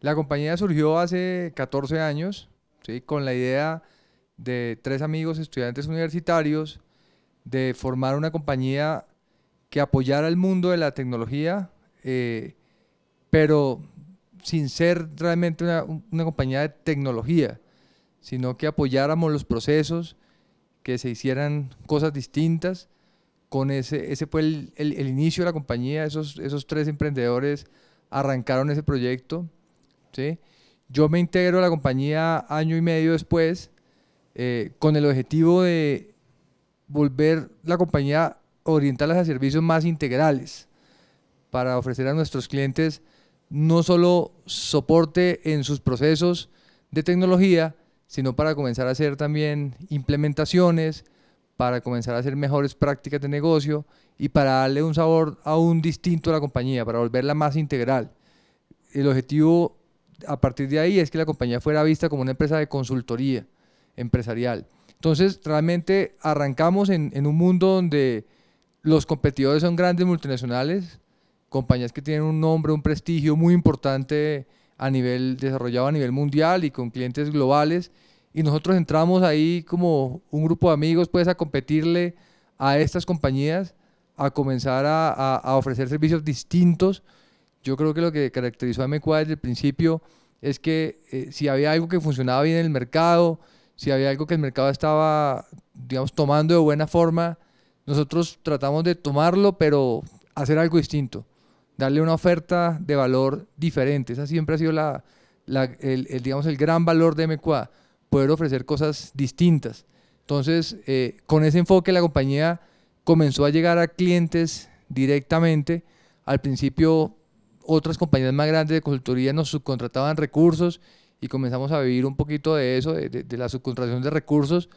La compañía surgió hace 14 años, ¿sí? con la idea de tres amigos estudiantes universitarios de formar una compañía que apoyara el mundo de la tecnología, eh, pero sin ser realmente una, compañía de tecnología, sino que apoyáramos los procesos, que se hicieran cosas distintas. Con ese, ese fue el, inicio de la compañía, esos, esos tres emprendedores arrancaron ese proyecto ¿sí? Yo me integro a la compañía año y medio después eh, con el objetivo de volver la compañía, orientarla a servicios más integrales para ofrecer a nuestros clientes no solo soporte en sus procesos de tecnología, sino para comenzar a hacer también implementaciones, para comenzar a hacer mejores prácticas de negocio y para darle un sabor aún distinto a la compañía, para volverla más integral. El objetivo a partir de ahí es que la compañía fuera vista como una empresa de consultoría empresarial. Entonces, realmente arrancamos en, un mundo donde los competidores son grandes multinacionales, compañías que tienen un nombre, un prestigio muy importante a nivel desarrollado a nivel mundial y con clientes globales. Y nosotros entramos ahí como un grupo de amigos, pues, a competirle a estas compañías, a comenzar a ofrecer servicios distintos yo creo que lo que caracterizó a MQA desde el principio es que eh, si había algo que funcionaba bien en el mercado, si había algo que el mercado estaba, digamos, tomando de buena forma, nosotros tratamos de tomarlo, pero hacer algo distinto, darle una oferta de valor diferente. Esa siempre ha sido la, el, digamos, el gran valor de MQA, poder ofrecer cosas distintas. Entonces, eh, con ese enfoque la compañía comenzó a llegar a clientes directamente. Al principio otras compañías más grandes de consultoría nos subcontrataban recursos y comenzamos a vivir un poquito de eso, de, de, de la subcontratación de recursos.